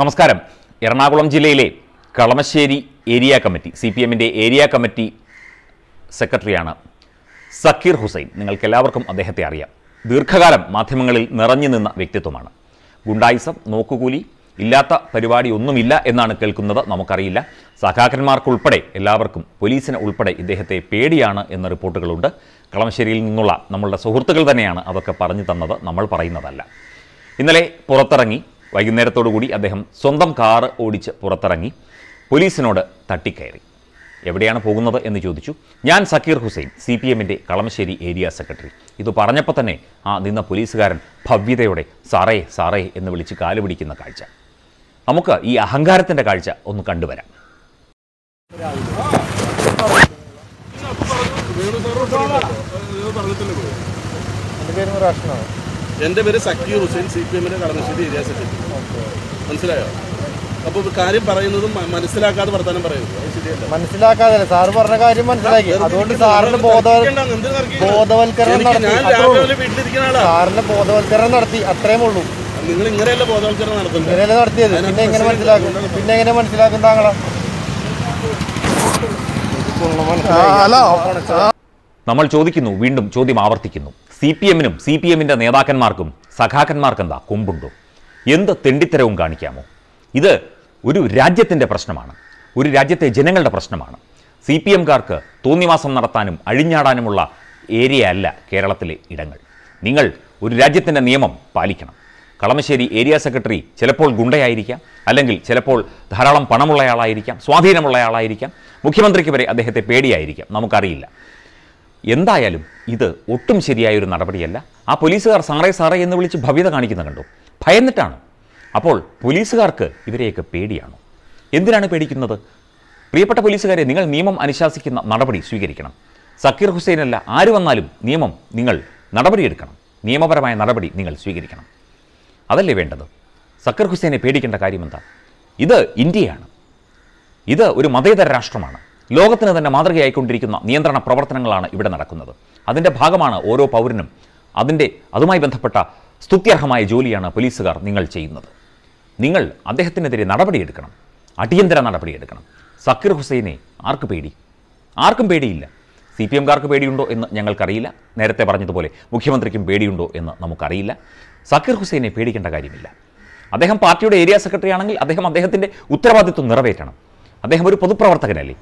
നമസ്കാരം എറണാകുളം ജില്ലയിലെ Kalamassery area committee C P എമ്മിൻ്റെ ഏരിയ കമ്മിറ്റി സെക്രട്ടറിയാണ് സക്കീർ ഹുസൈൻ നിങ്ങൾക്കെല്ലാവർക്കും അദ്ദേഹത്തെ അറിയാം ദീർഘകാലം മാധ്യമങ്ങളിൽ നിറഞ്ഞു നിന്ന വ്യക്തിത്വമാണ് ഗുണ്ടായിസം നോക്കുകൂലി ഇല്ലാത്ത പരിപാടി ഒന്നുമില്ല എന്നാണ് കേൾക്കുന്നത് നമുക്കറിയില്ല സഹാകരന്മാർക്കുൾപ്പെടെ എല്ലാവർക്കും പോലീസിനെ ഉൾപ്പെടെ ഇദ്ദേഹത്തെ പേടിയാണ് എന്ന റിപ്പോർട്ടുകളുണ്ട് കളമശ്ശേരിയിൽ നിന്നുള്ള നമ്മളുടെ സുഹൃത്തുക്കൾ തന്നെയാണ് അതൊക്കെ പറഞ്ഞു തന്നത് നമ്മൾ പറയുന്നതല്ല ഇന്നലെ പുറത്തിറങ്ങി വൈകുന്നേരത്തോടുകൂടി അദ്ദേഹം സ്വന്തം കാർ ഓടിച്ച് പുറത്തിറങ്ങി പോലീസിനോട് തട്ടിക്കയറി എവിടെയാണ് പോകുന്നത് എന്ന് ചോദിച്ചു ഞാൻ സക്കീർ ഹുസൈൻ സി പി എമ്മിൻ്റെ കളമശ്ശേരി ഏരിയ സെക്രട്ടറി ഇത് പറഞ്ഞപ്പോൾ തന്നെ ആ നിന്ന പോലീസുകാരൻ ഭവ്യതയോടെ സാറേ സാറേ എന്ന് വിളിച്ച് കാല് പിടിക്കുന്ന കാഴ്ച നമുക്ക് ഈ അഹങ്കാരത്തിൻ്റെ കാഴ്ച ഒന്ന് കണ്ടുവരാം പറഞ്ഞിട്ടില്ല എൻ്റെ പേര് സക്കീർ ഹുസൈൻ സി പി എമ്മിൻ്റെ കളമശ്ശേരി ഏരിയ സെക്രട്ടറി മനസ്സിലായോ അപ്പോൾ കാര്യം പറയുന്നതും മനസ്സിലാക്കാതെ വർത്തമാനം പറയുന്നത് മനസ്സിലാക്കാതെ സാർ പറഞ്ഞ കാര്യം മനസ്സിലാക്കി അതുകൊണ്ട് സാറിന് ബോധവൽക്കരണം സാറിന് ബോധവൽക്കരണം നടത്തി അത്രയും ഉള്ളൂ നിങ്ങൾ ഇങ്ങനെയല്ല ബോധവൽക്കരണം നടത്തുന്നു ഇങ്ങനെയല്ല നടത്തിയത് പിന്നെ എങ്ങനെ മനസ്സിലാക്കും പിന്നെ എങ്ങനെ മനസ്സിലാക്കും താങ്കളാ അല്ല നമ്മൾ ചോദിക്കുന്നു വീണ്ടും ചോദ്യം ആവർത്തിക്കുന്നു സി പി എമ്മിനും സി പി എമ്മിൻ്റെ നേതാക്കന്മാർക്കും സഖാക്കന്മാർക്കെന്താ കൊമ്പുണ്ടോ എന്ത് തെണ്ടിത്തരവും കാണിക്കാമോ ഇത് ഒരു രാജ്യത്തിൻ്റെ പ്രശ്നമാണ് ഒരു രാജ്യത്തെ ജനങ്ങളുടെ പ്രശ്നമാണ് സി പി എംകാർക്ക് തോന്നിവാസം നടത്താനും അഴിഞ്ഞാടാനുമുള്ള ഏരിയ അല്ല കേരളത്തിലെ ഇടങ്ങൾ നിങ്ങൾ ഒരു രാജ്യത്തിൻ്റെ നിയമം പാലിക്കണം കളമശ്ശേരി ഏരിയ സെക്രട്ടറി ചിലപ്പോൾ ഗുണ്ടയായിരിക്കാം അല്ലെങ്കിൽ ചിലപ്പോൾ ധാരാളം പണമുള്ളയാളായിരിക്കാം സ്വാധീനമുള്ളയാളായിരിക്കാം മുഖ്യമന്ത്രിക്ക് വരെ അദ്ദേഹത്തെ പേടിയായിരിക്കാം നമുക്കറിയില്ല എന്തായാലും ഇത് ഒട്ടും ശരിയായ ഒരു നടപടിയല്ല ആ പോലീസുകാർ സാറേ സാറേ എന്ന് വിളിച്ച് ഭവ്യത കാണിക്കുന്ന കണ്ടു ഭയന്നിട്ടാണ് അപ്പോൾ പോലീസുകാർക്ക് ഇവരെയൊക്കെ പേടിയാണ് എന്തിനാണ് പേടിക്കുന്നത് പ്രിയപ്പെട്ട പോലീസുകാരെ നിങ്ങൾ നിയമം അനുശാസിക്കുന്ന നടപടി സ്വീകരിക്കണം സക്കീർ ഹുസൈനല്ല ആര് വന്നാലും നിയമം നിങ്ങൾ നടപടിയെടുക്കണം നിയമപരമായ നടപടി നിങ്ങൾ സ്വീകരിക്കണം അതല്ലേ വേണ്ടത് സക്കർ ഹുസൈനെ പേടിക്കേണ്ട കാര്യമെന്താ ഇത് ഇന്ത്യയാണ് ഇത് ഒരു മതേതര രാഷ്ട്രമാണ് ലോകത്തിന് തന്നെ മാതൃകയായിക്കൊണ്ടിരിക്കുന്ന നിയന്ത്രണ പ്രവർത്തനങ്ങളാണ് ഇവിടെ നടക്കുന്നത് അതിൻ്റെ ഭാഗമാണ് ഓരോ പൗരനും അതിൻ്റെ അതുമായി ബന്ധപ്പെട്ട സ്തുത്യർഹമായ ജോലിയാണ് പോലീസുകാർ നിങ്ങൾ ചെയ്യുന്നത് നിങ്ങൾ അദ്ദേഹത്തിനെതിരെ നടപടിയെടുക്കണം അടിയന്തര നടപടിയെടുക്കണം സക്കീർ ഹുസൈനെ ആർക്ക് പേടി ആർക്കും പേടിയില്ല സി പി എംകാർക്ക് പേടിയുണ്ടോ എന്ന് ഞങ്ങൾക്കറിയില്ല നേരത്തെ പറഞ്ഞതുപോലെ മുഖ്യമന്ത്രിക്കും പേടിയുണ്ടോ എന്ന് നമുക്കറിയില്ല സക്കീർ ഹുസൈനെ പേടിക്കേണ്ട കാര്യമില്ല അദ്ദേഹം പാർട്ടിയുടെ ഏരിയ സെക്രട്ടറി ആണെങ്കിൽ അദ്ദേഹം അദ്ദേഹത്തിൻ്റെ ഉത്തരവാദിത്വം നിറവേറ്റണം അദ്ദേഹം ഒരു പൊതുപ്രവർത്തകനല്ലേ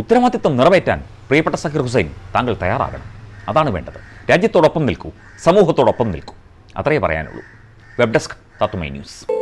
ഉത്തരവാദിത്വം നിറവേറ്റാൻ പ്രിയപ്പെട്ട സഖീർ ഹുസൈൻ താങ്കൾ തയ്യാറാകണം അതാണ് വേണ്ടത് രാജ്യത്തോടൊപ്പം നിൽക്കൂ സമൂഹത്തോടൊപ്പം നിൽക്കൂ അത്രയേ പറയാനുള്ളൂ വെബ് ഡെസ്ക് തത്തുമൈ ന്യൂസ്